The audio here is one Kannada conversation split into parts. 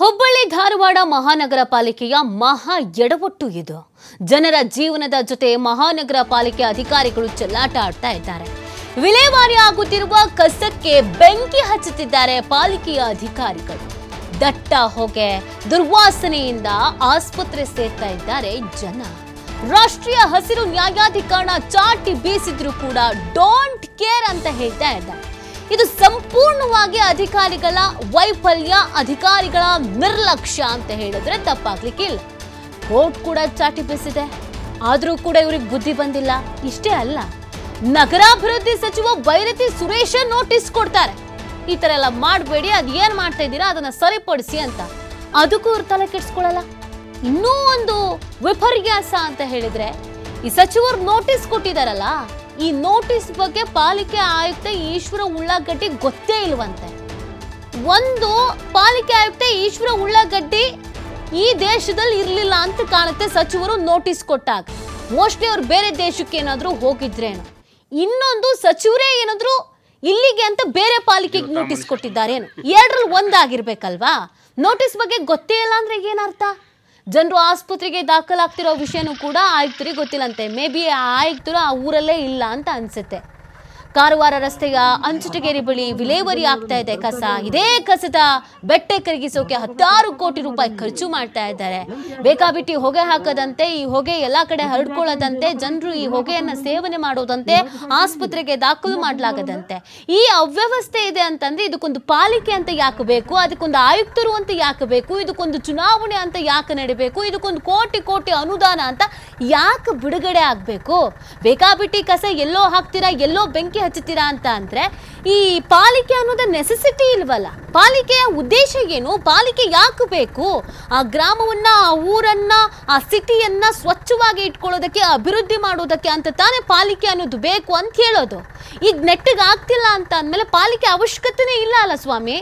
ಹುಬ್ಬಳ್ಳಿ ಧಾರವಾಡ ಮಹಾನಗರ ಪಾಲಿಕೆಯ ಮಹಾ ಎಡವಟ್ಟು ಇದು ಜನರ ಜೀವನದ ಜೊತೆ ಮಹಾನಗರ ಪಾಲಿಕೆ ಅಧಿಕಾರಿಗಳು ಚೆಲ್ಲಾಟ ಆಡ್ತಾ ಇದ್ದಾರೆ ವಿಲೇವಾರಿ ಆಗುತ್ತಿರುವ ಕಸಕ್ಕೆ ಬೆಂಕಿ ಹಚ್ಚುತ್ತಿದ್ದಾರೆ ಪಾಲಿಕೆಯ ಅಧಿಕಾರಿಗಳು ದಟ್ಟ ಹೊಗೆ ದುರ್ವಾಸನೆಯಿಂದ ಆಸ್ಪತ್ರೆ ಸೇರ್ತಾ ಇದ್ದಾರೆ ಜನ ರಾಷ್ಟ್ರೀಯ ಹಸಿರು ನ್ಯಾಯಾಧಿಕರಣ ಚಾಟಿ ಬೀಸಿದ್ರು ಕೂಡ ಡೋಂಟ್ ಕೇರ್ ಅಂತ ಹೇಳ್ತಾ ಇದ್ದಾರೆ ಇದು ಸಂಪೂರ್ಣವಾಗಿ ಅಧಿಕಾರಿಗಳ ವೈಫಲ್ಯ ಅಧಿಕಾರಿಗಳ ನಿರ್ಲಕ್ಷ್ಯ ಅಂತ ಹೇಳಿದ್ರೆ ತಪ್ಪಾಗ್ಲಿಕ್ಕೆ ಇಲ್ಲ ಕೋರ್ಟ್ ಕೂಡ ಚಾಟಿ ಬೀಸಿದೆ ಆದರೂ ಕೂಡ ಇವ್ರಿಗೆ ಬುದ್ಧಿ ಬಂದಿಲ್ಲ ಇಷ್ಟೇ ಅಲ್ಲ ನಗರಾಭಿವೃದ್ಧಿ ಸಚಿವ ಬೈರತಿ ಸುರೇಶ ನೋಟಿಸ್ ಕೊಡ್ತಾರೆ ಈ ತರ ಎಲ್ಲ ಮಾಡಬೇಡಿ ಅದು ಏನು ಮಾಡ್ತಾ ಇದ್ದೀರಾ ಅದನ್ನ ಸರಿಪಡಿಸಿ ಅಂತ ಅದಕ್ಕೂ ಇವ್ರ ತಲೆ ಕೆಡ್ಸ್ಕೊಳ್ಳಲ್ಲ ಇನ್ನೂ ಒಂದು ವಿಪರ್ಯಾಸ ಅಂತ ಹೇಳಿದ್ರೆ ಈ ಸಚಿವರು ನೋಟಿಸ್ ಕೊಟ್ಟಿದಾರಲ್ಲ ಈ ನೋಟಿಸ್ ಬಗ್ಗೆ ಪಾಲಿಕೆ ಆಯುಕ್ತ ಈಶ್ವರ ಉಳ್ಳಾಗಡ್ಡಿ ಗೊತ್ತೇ ಇಲ್ವಂತೆ ಒಂದು ಪಾಲಿಕೆ ಆಯುಕ್ತ ಈಶ್ವರ ಉಳ್ಳಾಗಡ್ಡಿ ಈ ದೇಶದಲ್ಲಿ ಇರಲಿಲ್ಲ ಅಂತ ಕಾಣುತ್ತೆ ಸಚಿವರು ನೋಟಿಸ್ ಕೊಟ್ಟಾಗ ಮೋಸ್ಟ್ಲಿ ಅವ್ರು ಬೇರೆ ದೇಶಕ್ಕೆ ಏನಾದರೂ ಹೋಗಿದ್ರೇನು ಇನ್ನೊಂದು ಸಚಿವರೇ ಏನಾದರೂ ಇಲ್ಲಿಗೆ ಅಂತ ಬೇರೆ ಪಾಲಿಕೆಗೆ ನೋಟಿಸ್ ಏನು ಎರಡರಲ್ಲಿ ಒಂದಾಗಿರ್ಬೇಕಲ್ವಾ ನೋಟಿಸ್ ಬಗ್ಗೆ ಗೊತ್ತೇ ಇಲ್ಲ ಅಂದ್ರೆ ಏನರ್ಥ ಜನರು ಆಸ್ಪತ್ರೆಗೆ ದಾಖಲಾಗ್ತಿರೋ ವಿಷಯನೂ ಕೂಡ ಆಯುಕ್ತರಿಗೆ ಗೊತ್ತಿಲ್ಲಂತೆ ಮೇ ಬಿ ಆ ಆಯುಕ್ತರು ಆ ಊರಲ್ಲೇ ಇಲ್ಲ ಅಂತ ಅನಿಸುತ್ತೆ ಕಾರವಾರ ರಸ್ತೆಯ ಅಂಚಟಗೇರಿ ಬಳಿ ವಿಲೇವರಿ ಆಗ್ತಾ ಇದೆ ಕಸ ಇದೇ ಕಸದ ಬೆಟ್ಟೆ ಕರಗಿಸೋಕೆ ಹತ್ತಾರು ಕೋಟಿ ರೂಪಾಯಿ ಖರ್ಚು ಮಾಡ್ತಾ ಇದ್ದಾರೆ ಬೇಕಾಬಿಟ್ಟಿ ಹೊಗೆ ಹಾಕದಂತೆ ಈ ಹೊಗೆ ಎಲ್ಲ ಕಡೆ ಹರಡ್ಕೊಳ್ಳದಂತೆ ಜನರು ಈ ಹೊಗೆಯನ್ನು ಸೇವನೆ ಮಾಡೋದಂತೆ ಆಸ್ಪತ್ರೆಗೆ ದಾಖಲು ಮಾಡಲಾಗದಂತೆ ಈ ಅವ್ಯವಸ್ಥೆ ಇದೆ ಅಂತಂದ್ರೆ ಇದಕ್ಕೊಂದು ಪಾಲಿಕೆ ಅಂತ ಯಾಕೆ ಬೇಕು ಅದಕ್ಕೊಂದು ಆಯುಕ್ತರು ಅಂತ ಯಾಕೆ ಬೇಕು ಇದಕ್ಕೊಂದು ಚುನಾವಣೆ ಅಂತ ಯಾಕೆ ನಡಿಬೇಕು ಇದಕ್ಕೊಂದು ಕೋಟಿ ಕೋಟಿ ಅನುದಾನ ಅಂತ ಯಾಕೆ ಬಿಡುಗಡೆ ಆಗಬೇಕು ಬೇಕಾಬಿಟ್ಟಿ ಕಸ ಎಲ್ಲೋ ಹಾಕ್ತೀರಾ ಎಲ್ಲೋ ಬೆಂಕಿ ಹಚ್ಚುತ್ತೀರಾ ಅಂತ ಅಂದ್ರೆ ಈ ಪಾಲಿಕೆ ಅನ್ನೋದು ನೆಸೆಸಿಟಿ ಇಲ್ವಲ್ಲ ಪಾಲಿಕೆಯ ಉದ್ದೇಶ ಏನು ಪಾಲಿಕೆ ಯಾಕೆ ಬೇಕು ಆ ಗ್ರಾಮವನ್ನ ಆ ಊರನ್ನ ಆ ಸಿಟಿಯನ್ನ ಸ್ವಚ್ಛವಾಗಿ ಇಟ್ಕೊಳ್ಳೋದಕ್ಕೆ ಅಭಿವೃದ್ಧಿ ಮಾಡೋದಕ್ಕೆ ಅಂತ ತಾನೇ ಪಾಲಿಕೆ ಅನ್ನೋದು ಬೇಕು ಅಂತ ಹೇಳೋದು ಈಗ ನೆಟ್ಟಿಗೆ ಆಗ್ತಿಲ್ಲ ಅಂತ ಅಂದ್ಮೇಲೆ ಪಾಲಿಕೆ ಅವಶ್ಯಕತೆನೇ ಇಲ್ಲ ಅಲ್ಲ ಸ್ವಾಮಿ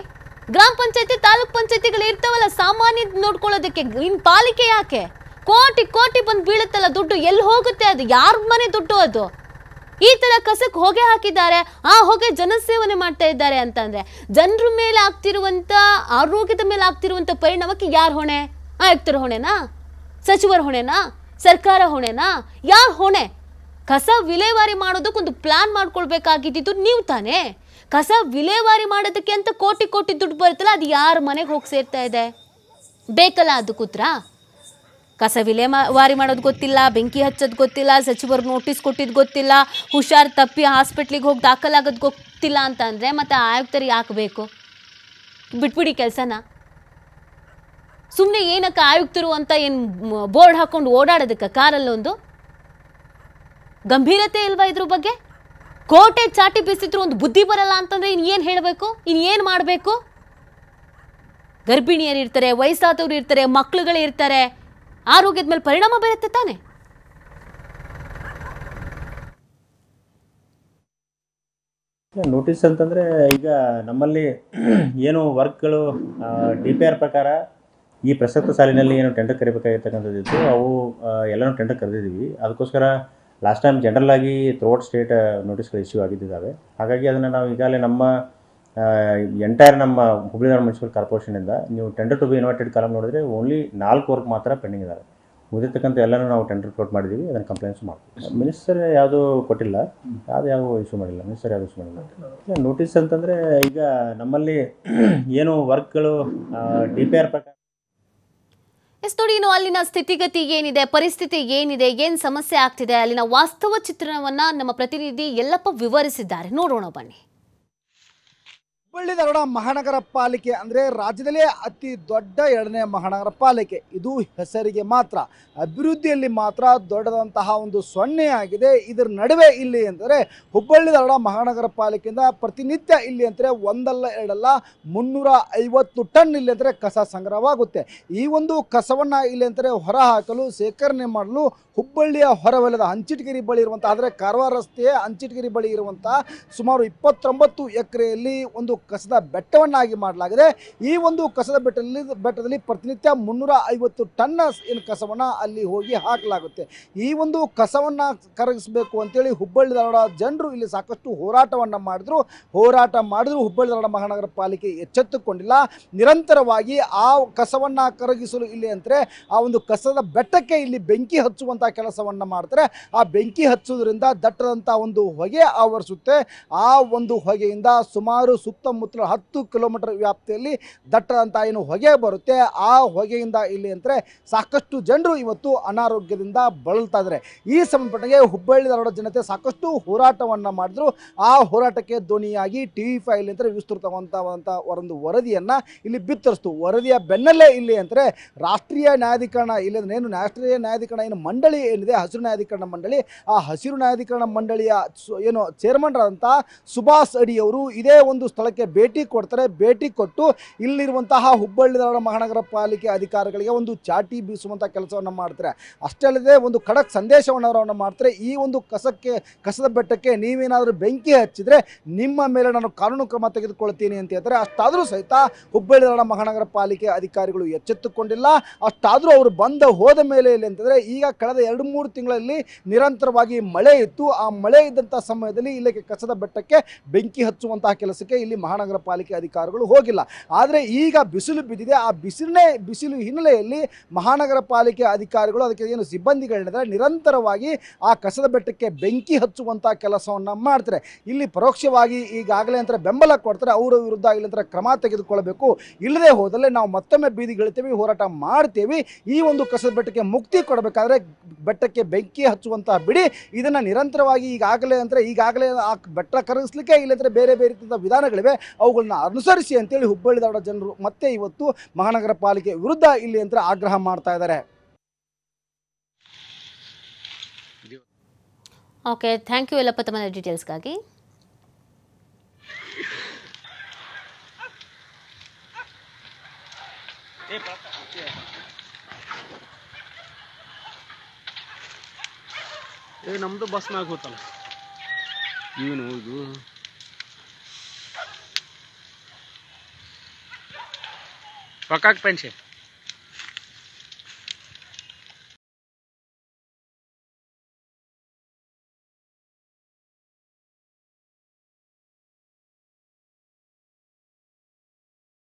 ಗ್ರಾಮ ಪಂಚಾಯತಿ ತಾಲೂಕ್ ಪಂಚಾಯತಿಗಳು ಇರ್ತಾವಲ್ಲ ಸಾಮಾನ್ಯ ನೋಡ್ಕೊಳ್ಳೋದಕ್ಕೆ ಇನ್ ಪಾಲಿಕೆ ಯಾಕೆ ಕೋಟಿ ಕೋಟಿ ಬಂದು ಬೀಳುತ್ತಲ್ಲ ದುಡ್ಡು ಎಲ್ಲಿ ಹೋಗುತ್ತೆ ಅದು ಯಾರ ಮನೆ ದುಡ್ಡು ಅದು ಈ ತರ ಕಸಕ್ಕೆ ಹೊಗೆ ಹಾಕಿದ್ದಾರೆ ಆ ಹೊಗೆ ಜನಸೇವನೆ ಮಾಡ್ತಾ ಇದ್ದಾರೆ ಅಂತಂದ್ರೆ ಜನರ ಮೇಲೆ ಆಗ್ತಿರುವಂತ ಆರೋಗ್ಯದ ಮೇಲೆ ಆಗ್ತಿರುವಂತ ಪರಿಣಾಮಕ್ಕೆ ಯಾರು ಹೊಣೆ ಆಯುಕ್ತರ ಹೊಣೆನಾ ಸಚಿವರ ಹೊಣೆನಾ ಸರ್ಕಾರ ಹೊಣೆನಾ ಯಾರು ಹೊಣೆ ಕಸ ವಿಲೇವಾರಿ ಮಾಡೋದಕ್ಕೊಂದು ಪ್ಲಾನ್ ಮಾಡ್ಕೊಳ್ಬೇಕಾಗಿದ್ದು ನೀವು ತಾನೇ ಕಸ ವಿಲೇವಾರಿ ಮಾಡೋದಕ್ಕೆ ಅಂತ ಕೋಟಿ ಕೋಟಿ ದುಡ್ಡು ಬರುತ್ತಲ್ಲ ಅದು ಯಾರ ಮನೆಗೆ ಹೋಗಿ ಸೇರ್ತಾ ಇದೆ ಬೇಕಲ್ಲ ಅದು ಕೂತ್ರ ಕಸ ವಾರಿ ಮಾಡೋದು ಗೊತ್ತಿಲ್ಲ ಬೆಂಕಿ ಹಚ್ಚೋದು ಗೊತ್ತಿಲ್ಲ ಸಚಿವರು ನೋಟಿಸ್ ಕೊಟ್ಟಿದ್ದು ಗೊತ್ತಿಲ್ಲ ಹುಷಾರ್ ತಪ್ಪಿ ಹಾಸ್ಪಿಟ್ಲಿಗೆ ಹೋಗಿ ದಾಖಲಾಗೋದು ಗೊತ್ತಿಲ್ಲ ಅಂತ ಅಂದರೆ ಮತ್ತು ಆಯುಕ್ತರು ಯಾಕೆ ಬೇಕು ಬಿಟ್ಬಿಡಿ ಕೆಲಸನ ಸುಮ್ಮನೆ ಏನಕ್ಕೆ ಆಯುಕ್ತರು ಅಂತ ಏನು ಬೋರ್ಡ್ ಹಾಕ್ಕೊಂಡು ಓಡಾಡೋದಕ್ಕೆ ಕಾರಲ್ಲೊಂದು ಗಂಭೀರತೆ ಇಲ್ವಾ ಇದ್ರ ಬಗ್ಗೆ ಕೋಟೆ ಚಾಟಿ ಬೀಸಿದ್ರು ಒಂದು ಬುದ್ಧಿ ಬರಲ್ಲ ಅಂತಂದರೆ ಇನ್ನೇನು ಹೇಳಬೇಕು ಇನ್ನೇನು ಮಾಡಬೇಕು ಗರ್ಭಿಣಿಯರು ಇರ್ತಾರೆ ವಯಸ್ಸಾದವರು ಇರ್ತಾರೆ ಮಕ್ಳುಗಳು ಇರ್ತಾರೆ ಆರೋಗ್ಯದ ಮೇಲೆ ಪರಿಣಾಮ ಬೀರುತ್ತೆ ತಾನೆ ನೋಟಿಸ್ ಅಂತಂದ್ರೆ ಈಗ ನಮ್ಮಲ್ಲಿ ಏನು ವರ್ಕ್ಗಳು ಡಿ ಪಿ ಆರ್ ಪ್ರಕಾರ ಈ ಪ್ರಸಕ್ತ ಸಾಲಿನಲ್ಲಿ ಏನು ಟೆಂಡರ್ ಕರಿಬೇಕಾಗಿರ್ತಕ್ಕಂಥದ್ದು ಅವು ಎಲ್ಲನೂ ಟೆಂಡರ್ ಕರೆದಿದ್ದೀವಿ ಅದಕ್ಕೋಸ್ಕರ ಲಾಸ್ಟ್ ಟೈಮ್ ಜನರಲ್ ಆಗಿ ಥ್ರೋಟ್ ಸ್ಟೇಟ್ ನೋಟಿಸ್ಗಳು ಇಶ್ಯೂ ಆಗಿದ್ದಾವೆ ಹಾಗಾಗಿ ಅದನ್ನು ನಾವು ಈಗಾಗಲೇ ನಮ್ಮ ಎಂಟೈರ್ ನಮ್ಮ ನಗರ ಮುನ್ಸಿಪಲ್ ಕಾರ್ಪೊರೇಷನಿಂದ ನೀವು tender to be invited column ನೋಡಿದ್ರೆ ಓನ್ಲಿ ನಾಲ್ಕು ವರ್ಕ್ ಮಾತ್ರ ಪೆಂಡಿಂಗ್ ಇದ್ದಾರೆ ಉದಿರ್ತಕ್ಕಂಥ ಎಲ್ಲನೂ ನಾವು ಟೆಂಡರ್ ಫ್ಲೋಟ್ ಮಾಡಿದ್ದೀವಿ ಅದನ್ನು ಕಂಪ್ಲೇಂಟ್ಸ್ ಮಾಡ್ತೀವಿ ಮಿನಿಸ್ಟರ್ ಯಾವುದೂ ಕೊಟ್ಟಿಲ್ಲ ಅದು ಯಾವ ಇಶ್ಯೂ ಮಾಡಿಲ್ಲ ಮಿನಿಸ್ಟರ್ ಯಾವುದು ಇಶ್ಯೂ ಮಾಡಿಲ್ಲ ನೋಟಿಸ್ ಅಂತಂದರೆ ಈಗ ನಮ್ಮಲ್ಲಿ ಏನು ವರ್ಕ್ಗಳು ಡಿ ಪಿ ಆರ್ ಪ್ರಕಾರ ಎಸ್ ನೋಡಿ ಇನ್ನು ಅಲ್ಲಿನ ಸ್ಥಿತಿಗತಿ ಏನಿದೆ ಪರಿಸ್ಥಿತಿ ಏನಿದೆ ಏನು ಸಮಸ್ಯೆ ಆಗ್ತಿದೆ ಅಲ್ಲಿನ ವಾಸ್ತವ ಚಿತ್ರಣವನ್ನು ನಮ್ಮ ಪ್ರತಿನಿಧಿ ಎಲ್ಲಪ್ಪ ವಿವರಿಸಿದ್ದಾರೆ ನೋಡೋಣ ಬನ್ನಿ ಹುಬ್ಬಳ್ಳಿ ಧಾರವಾಡ ಮಹಾನಗರ ಪಾಲಿಕೆ ಅಂದರೆ ರಾಜ್ಯದಲ್ಲೇ ಅತಿ ದೊಡ್ಡ ಎರಡನೇ ಮಹಾನಗರ ಪಾಲಿಕೆ ಇದು ಹೆಸರಿಗೆ ಮಾತ್ರ ಅಭಿವೃದ್ಧಿಯಲ್ಲಿ ಮಾತ್ರ ದೊಡ್ಡದಂತಹ ಒಂದು ಸೊನ್ನೆಯಾಗಿದೆ ಇದರ ನಡುವೆ ಇಲ್ಲಿ ಅಂದರೆ ಹುಬ್ಬಳ್ಳಿ ಧಾರವಾಡ ಮಹಾನಗರ ಪಾಲಿಕೆಯಿಂದ ಪ್ರತಿನಿತ್ಯ ಇಲ್ಲಿ ಅಂದರೆ ಒಂದಲ್ಲ ಎರಡಲ್ಲ ಮುನ್ನೂರ ಐವತ್ತು ಟನ್ ಇಲ್ಲಿ ಅಂದರೆ ಕಸ ಸಂಗ್ರಹವಾಗುತ್ತೆ ಈ ಒಂದು ಕಸವನ್ನು ಇಲ್ಲಿ ಅಂದರೆ ಹೊರಹಾಕಲು ಶೇಖರಣೆ ಮಾಡಲು ಹುಬ್ಬಳ್ಳಿಯ ಹೊರವಲಯದ ಅಂಚಿಟಗಿರಿ ಬಳಿ ಇರುವಂತಹ ಅಂದರೆ ಕಾರವಾರ ರಸ್ತೆಯ ಅಂಚಿಟಗಿರಿ ಬಳಿ ಇರುವಂಥ ಸುಮಾರು ಇಪ್ಪತ್ತೊಂಬತ್ತು ಎಕರೆಯಲ್ಲಿ ಒಂದು ಕಸದ ಬೆಟ್ಟವನ್ನಾಗಿ ಮಾಡಲಾಗಿದೆ ಈ ಒಂದು ಕಸದ ಬೆಟ್ಟದಲ್ಲಿ ಬೆಟ್ಟದಲ್ಲಿ ಪ್ರತಿನಿತ್ಯ ಮುನ್ನೂರ ಐವತ್ತು ಟನ್ನ ಏನು ಕಸವನ್ನು ಅಲ್ಲಿ ಹೋಗಿ ಹಾಕಲಾಗುತ್ತೆ ಈ ಒಂದು ಕಸವನ್ನು ಕರಗಿಸಬೇಕು ಅಂತೇಳಿ ಹುಬ್ಬಳ್ಳಿ ಧಾರವಾಡ ಜನರು ಇಲ್ಲಿ ಸಾಕಷ್ಟು ಹೋರಾಟವನ್ನು ಮಾಡಿದ್ರು ಹೋರಾಟ ಮಾಡಿದ್ರು ಹುಬ್ಬಳ್ಳಿ ಧಾರವಾಡ ಮಹಾನಗರ ಪಾಲಿಕೆ ಎಚ್ಚೆತ್ತುಕೊಂಡಿಲ್ಲ ನಿರಂತರವಾಗಿ ಆ ಕಸವನ್ನು ಕರಗಿಸಲು ಇಲ್ಲಿ ಅಂದರೆ ಆ ಒಂದು ಕಸದ ಬೆಟ್ಟಕ್ಕೆ ಇಲ್ಲಿ ಬೆಂಕಿ ಹಚ್ಚುವಂಥ ಕೆಲಸವನ್ನು ಮಾಡ್ತಾರೆ ಆ ಬೆಂಕಿ ಹಚ್ಚುವುದರಿಂದ ದಟ್ಟದಂಥ ಒಂದು ಹೊಗೆ ಆವರಿಸುತ್ತೆ ಆ ಒಂದು ಹೊಗೆಯಿಂದ ಸುಮಾರು ಸುತ್ತ ಸುತ್ತಮುತ್ತಲ ಹತ್ತು ಕಿಲೋಮೀಟರ್ ವ್ಯಾಪ್ತಿಯಲ್ಲಿ ದಟ್ಟದಂಥ ಏನು ಹೊಗೆ ಬರುತ್ತೆ ಆ ಹೊಗೆಯಿಂದ ಇಲ್ಲಿ ಅಂದರೆ ಸಾಕಷ್ಟು ಜನರು ಇವತ್ತು ಅನಾರೋಗ್ಯದಿಂದ ಬಳಲ್ತಾ ಇದ್ದಾರೆ ಈ ಸಂಬಂಧಪಟ್ಟಂಗೆ ಹುಬ್ಬಳ್ಳಿ ಧಾರವಾಡ ಜನತೆ ಸಾಕಷ್ಟು ಹೋರಾಟವನ್ನು ಮಾಡಿದ್ರು ಆ ಹೋರಾಟಕ್ಕೆ ಧ್ವನಿಯಾಗಿ ಟಿ ವಿ ಫೈವ್ ಇಲ್ಲಿ ಅಂದರೆ ಒಂದು ವರದಿಯನ್ನು ಇಲ್ಲಿ ಬಿತ್ತರಿಸ್ತು ವರದಿಯ ಬೆನ್ನಲ್ಲೇ ಇಲ್ಲಿ ಅಂದರೆ ರಾಷ್ಟ್ರೀಯ ನ್ಯಾಯಾಧಿಕರಣ ಇಲ್ಲಿ ಏನು ರಾಷ್ಟ್ರೀಯ ನ್ಯಾಯಾಧಿಕರಣ ಏನು ಮಂಡಳಿ ಏನಿದೆ ಹಸಿರು ನ್ಯಾಯಾಧಿಕರಣ ಮಂಡಳಿ ಆ ಹಸಿರು ನ್ಯಾಯಾಧಿಕರಣ ಮಂಡಳಿಯ ಏನು ಚೇರ್ಮನ್ ಆದಂಥ ಸುಭಾಷ್ ಅಡಿಯವರು ಇದೇ ಒಂದು ಸ್ಥಳಕ್ಕೆ ಸ್ಥಳಕ್ಕೆ ಭೇಟಿ ಕೊಡ್ತಾರೆ ಭೇಟಿ ಕೊಟ್ಟು ಇಲ್ಲಿರುವಂತಹ ಹುಬ್ಬಳ್ಳಿ ಧಾರವಾಡ ಮಹಾನಗರ ಪಾಲಿಕೆ ಅಧಿಕಾರಿಗಳಿಗೆ ಒಂದು ಚಾಟಿ ಬೀಸುವಂಥ ಕೆಲಸವನ್ನು ಮಾಡ್ತಾರೆ ಅಷ್ಟೇ ಅಲ್ಲದೆ ಒಂದು ಖಡಕ್ ಸಂದೇಶವನ್ನು ಮಾಡ್ತಾರೆ ಈ ಒಂದು ಕಸಕ್ಕೆ ಕಸದ ಬೆಟ್ಟಕ್ಕೆ ನೀವೇನಾದರೂ ಬೆಂಕಿ ಹಚ್ಚಿದರೆ ನಿಮ್ಮ ಮೇಲೆ ನಾನು ಕಾನೂನು ಕ್ರಮ ತೆಗೆದುಕೊಳ್ತೀನಿ ಅಂತ ಹೇಳ್ತಾರೆ ಅಷ್ಟಾದರೂ ಸಹಿತ ಹುಬ್ಬಳ್ಳಿ ಧಾರವಾಡ ಮಹಾನಗರ ಪಾಲಿಕೆ ಅಧಿಕಾರಿಗಳು ಎಚ್ಚೆತ್ತುಕೊಂಡಿಲ್ಲ ಅಷ್ಟಾದರೂ ಅವರು ಬಂದ ಹೋದ ಮೇಲೆ ಇಲ್ಲಿ ಅಂತಂದರೆ ಈಗ ಕಳೆದ ಎರಡು ಮೂರು ತಿಂಗಳಲ್ಲಿ ನಿರಂತರವಾಗಿ ಮಳೆ ಇತ್ತು ಆ ಮಳೆ ಇದ್ದಂಥ ಸಮಯದಲ್ಲಿ ಇಲ್ಲಿಗೆ ಕಸದ ಬೆಟ್ಟಕ್ಕೆ ಬೆಂಕಿ ಹಚ್ಚುವಂತಹ ಕೆಲಸಕ್ಕೆ ಇಲ್ಲಿ ಮಹಾನಗರ ಪಾಲಿಕೆ ಅಧಿಕಾರಿಗಳು ಹೋಗಿಲ್ಲ ಆದರೆ ಈಗ ಬಿಸಿಲು ಬಿದ್ದಿದೆ ಆ ಬಿಸಿಲೇ ಬಿಸಿಲು ಹಿನ್ನೆಲೆಯಲ್ಲಿ ಮಹಾನಗರ ಪಾಲಿಕೆ ಅಧಿಕಾರಿಗಳು ಅದಕ್ಕೆ ಏನು ಸಿಬ್ಬಂದಿಗಳೇನಿದ್ದಾರೆ ನಿರಂತರವಾಗಿ ಆ ಕಸದ ಬೆಟ್ಟಕ್ಕೆ ಬೆಂಕಿ ಹಚ್ಚುವಂಥ ಕೆಲಸವನ್ನು ಮಾಡ್ತಾರೆ ಇಲ್ಲಿ ಪರೋಕ್ಷವಾಗಿ ಈಗಾಗಲೇ ಅಂತರ ಬೆಂಬಲ ಕೊಡ್ತಾರೆ ಅವರ ವಿರುದ್ಧ ಇಲ್ಲಿ ಕ್ರಮ ತೆಗೆದುಕೊಳ್ಳಬೇಕು ಇಲ್ಲದೆ ಹೋದಲ್ಲಿ ನಾವು ಮತ್ತೊಮ್ಮೆ ಬೀದಿಗಿಳಿತೀವಿ ಹೋರಾಟ ಮಾಡ್ತೇವೆ ಈ ಒಂದು ಕಸದ ಬೆಟ್ಟಕ್ಕೆ ಮುಕ್ತಿ ಕೊಡಬೇಕಾದ್ರೆ ಬೆಟ್ಟಕ್ಕೆ ಬೆಂಕಿ ಹಚ್ಚುವಂತಹ ಬಿಡಿ ಇದನ್ನು ನಿರಂತರವಾಗಿ ಈಗಾಗಲೇ ಅಂದರೆ ಈಗಾಗಲೇ ಆ ಬೆಟ್ಟ ಕರಗಿಸ್ಲಿಕ್ಕೆ ಇಲ್ಲಂದರೆ ಬೇರೆ ಬೇರೆ ರೀತಿಯ ವಿಧಾನಗಳಿವೆ ಅವುಗಳನ್ನ ಅನುಸರಿಸಿ ಅಂತೇಳಿ ಹುಬ್ಬಳ್ಳಿ ಧಾರವಾಡ ಜನರು ಮತ್ತೆ ಇವತ್ತು ಮಹಾನಗರ ಪಾಲಿಕೆ ವಿರುದ್ಧ ಇಲ್ಲಿ ಅಂತ ಆಗ್ರಹ ಮಾಡ್ತಾ ಇದ್ದಾರೆ ಓಕೆ ಥ್ಯಾಂಕ್ ಯು ಎಲ್ಲಪ್ಪ ತಮ್ಮ ಡೀಟೇಲ್ಸ್ಗಾಗಿ ನಮ್ದು ಬಸ್ ಹೋತಲ್ಲ ಇವನು ಇದು પકાક પેન છે